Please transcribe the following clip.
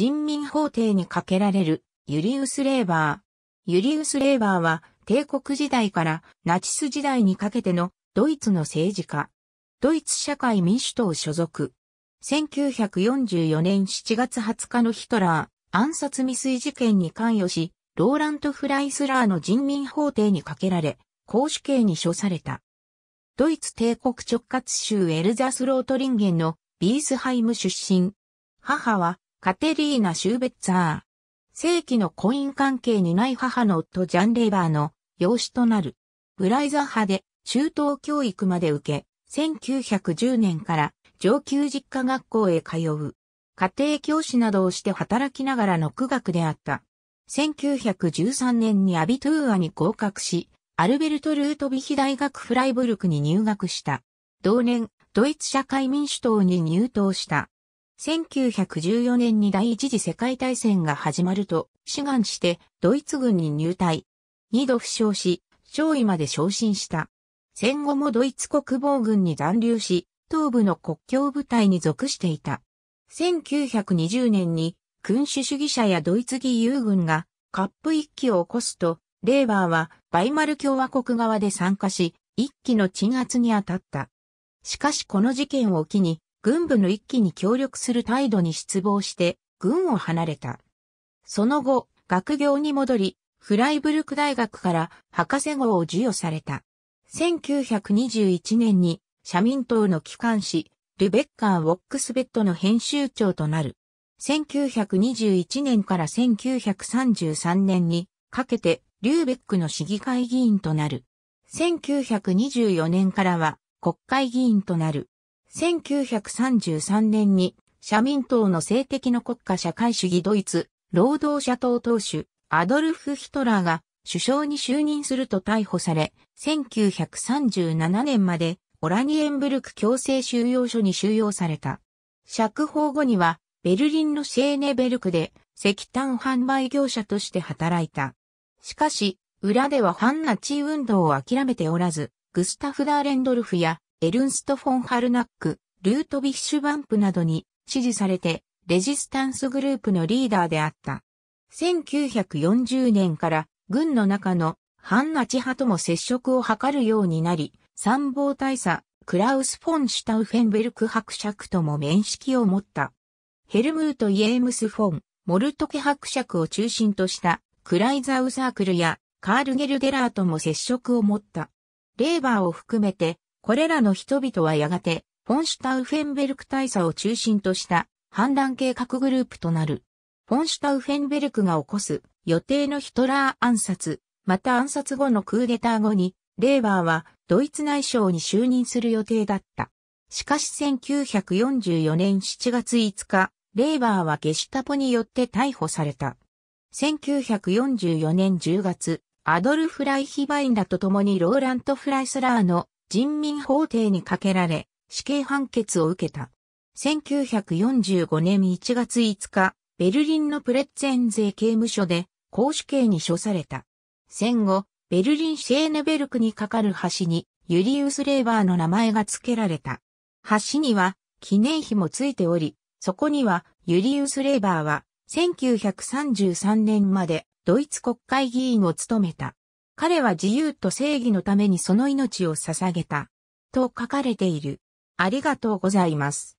人民法廷にかけられるユリウス・レーバー。ユリウス・レーバーは帝国時代からナチス時代にかけてのドイツの政治家。ドイツ社会民主党所属。1944年7月20日のヒトラー暗殺未遂事件に関与し、ローラント・フライスラーの人民法廷にかけられ、公主刑に処された。ドイツ帝国直轄州エルザスロートリンゲンのビースハイム出身。母はカテリーナ・シューベッツァー。正規の婚姻関係にない母の夫ジャン・レイバーの養子となる。ブライザー派で中等教育まで受け、1910年から上級実家学校へ通う。家庭教師などをして働きながらの苦学であった。1913年にアビトゥーアに合格し、アルベルト・ルートビヒ大学フライブルクに入学した。同年、ドイツ社会民主党に入党した。1914年に第一次世界大戦が始まると、志願してドイツ軍に入隊。二度負傷し、勝位まで昇進した。戦後もドイツ国防軍に残留し、東部の国境部隊に属していた。1920年に君主主義者やドイツ義勇軍がカップ一揆を起こすと、レーバーはバイマル共和国側で参加し、一揆の鎮圧に当たった。しかしこの事件を機に、軍部の一気に協力する態度に失望して、軍を離れた。その後、学業に戻り、フライブルク大学から博士号を授与された。1921年に社民党の機関紙、ルベッカー・ウォックスベッドの編集長となる。1921年から1933年にかけてリューベックの市議会議員となる。1924年からは国会議員となる。1933年に社民党の性的の国家社会主義ドイツ労働者党党首アドルフ・ヒトラーが首相に就任すると逮捕され、1937年までオラニエンブルク強制収容所に収容された。釈放後にはベルリンのシェーネベルクで石炭販売業者として働いた。しかし、裏では反ナチ運動を諦めておらず、グスタフ・ダーレンドルフやエルンスト・フォン・ハルナック、ルート・ビッシュバンプなどに支持されて、レジスタンスグループのリーダーであった。1940年から軍の中の反ナチ派とも接触を図るようになり、参謀大佐、クラウス・フォン・シュタウフェンベルク伯爵とも面識を持った。ヘルムート・イエームス・フォン、モルトケ伯爵を中心としたクライザウサークルやカールゲルデラーとも接触を持った。レーバーを含めてこれらの人々はやがて、フォンシュタウフェンベルク大佐を中心とした反乱計画グループとなる。フォンシュタウフェンベルクが起こす予定のヒトラー暗殺、また暗殺後のクーデター後に、レーバーはドイツ内相に就任する予定だった。しかし1944年7月5日、レーバーはゲシュタポによって逮捕された。1944年10月、アドルフ・ライヒバインらと共にローラント・フライスラーの人民法廷にかけられ、死刑判決を受けた。1945年1月5日、ベルリンのプレッツェン税刑務所で、公主刑に処された。戦後、ベルリンシェーネベルクに架かる橋に、ユリウス・レーバーの名前が付けられた。橋には、記念碑も付いており、そこには、ユリウス・レーバーは、1933年まで、ドイツ国会議員を務めた。彼は自由と正義のためにその命を捧げた。と書かれている。ありがとうございます。